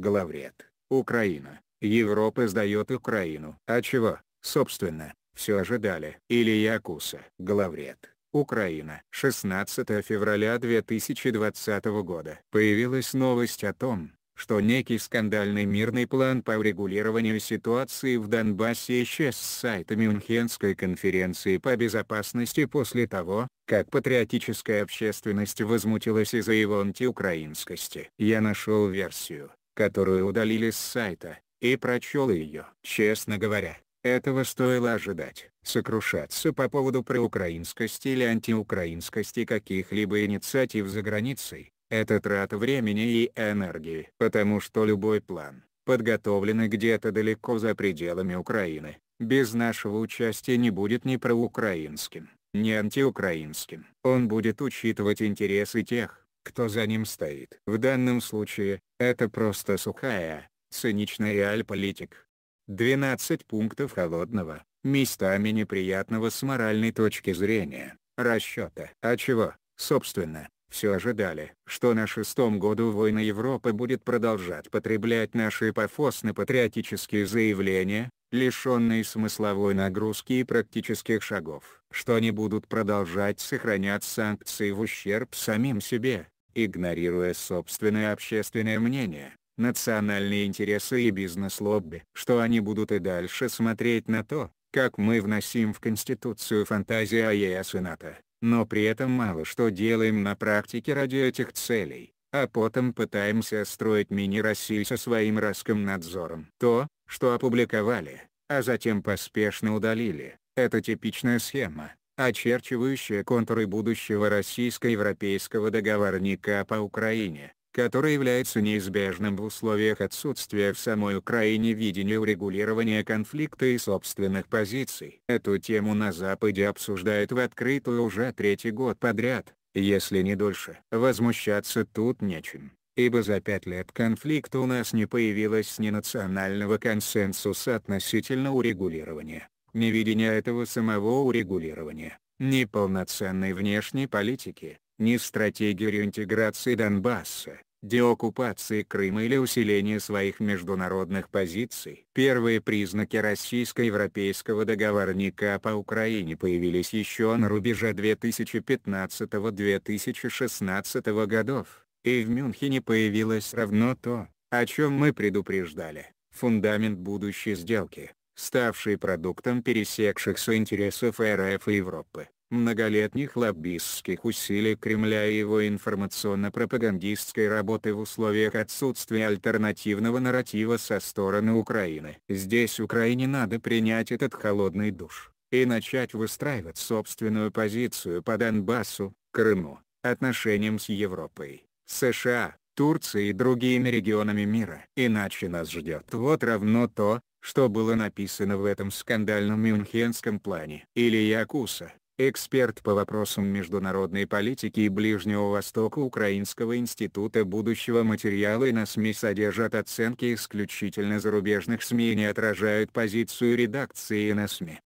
Главред, Украина, Европа сдает Украину. А чего, собственно, все ожидали. Илья Куса, главред, Украина. 16 февраля 2020 года. Появилась новость о том, что некий скандальный мирный план по урегулированию ситуации в Донбассе исчез с сайта Мюнхенской конференции по безопасности после того, как патриотическая общественность возмутилась из-за его антиукраинскости. Я нашел версию, которую удалили с сайта, и прочел ее. Честно говоря, этого стоило ожидать. Сокрушаться по поводу проукраинскости или антиукраинскости каких-либо инициатив за границей – это трата времени и энергии. Потому что любой план, подготовленный где-то далеко за пределами Украины, без нашего участия не будет ни проукраинским, ни антиукраинским. Он будет учитывать интересы тех, кто за ним стоит. В данном случае, это просто сухая, циничная реальполитик. 12 пунктов холодного, местами неприятного с моральной точки зрения, расчета. А чего, собственно, все ожидали, что на шестом году войны Европы будет продолжать потреблять наши пафосно-патриотические заявления, лишенные смысловой нагрузки и практических шагов, что они будут продолжать сохранять санкции в ущерб самим себе, игнорируя собственное общественное мнение, национальные интересы и бизнес-лобби, что они будут и дальше смотреть на то, как мы вносим в Конституцию фантазии о ЕС и НАТО, но при этом мало что делаем на практике ради этих целей а потом пытаемся строить мини-Россию со своим Роскомнадзором. То, что опубликовали, а затем поспешно удалили. Это типичная схема, очерчивающая контуры будущего российско-европейского договорника по Украине, который является неизбежным в условиях отсутствия в самой Украине видения урегулирования конфликта и собственных позиций. Эту тему на Западе обсуждают в открытую уже третий год подряд, если не дольше. Возмущаться тут нечем ибо за пять лет конфликта у нас не появилось ни национального консенсуса относительно урегулирования, ни видения этого самого урегулирования, ни полноценной внешней политики, ни стратегии реинтеграции Донбасса, деоккупации Крыма или усиления своих международных позиций. Первые признаки российско-европейского договорника по Украине появились еще на рубеже 2015-2016 годов и в Мюнхене появилось равно то, о чем мы предупреждали, фундамент будущей сделки, ставший продуктом пересекшихся интересов РФ и Европы, многолетних лоббистских усилий Кремля и его информационно-пропагандистской работы в условиях отсутствия альтернативного нарратива со стороны Украины. Здесь Украине надо принять этот холодный душ и начать выстраивать собственную позицию по Донбассу, Крыму, отношениям с Европой. США, Турции и другими регионами мира. Иначе нас ждет вот равно то, что было написано в этом скандальном мюнхенском плане. Илья Куса, эксперт по вопросам международной политики и Ближнего Востока Украинского института будущего материала и на СМИ содержат оценки исключительно зарубежных СМИ и не отражают позицию редакции на СМИ.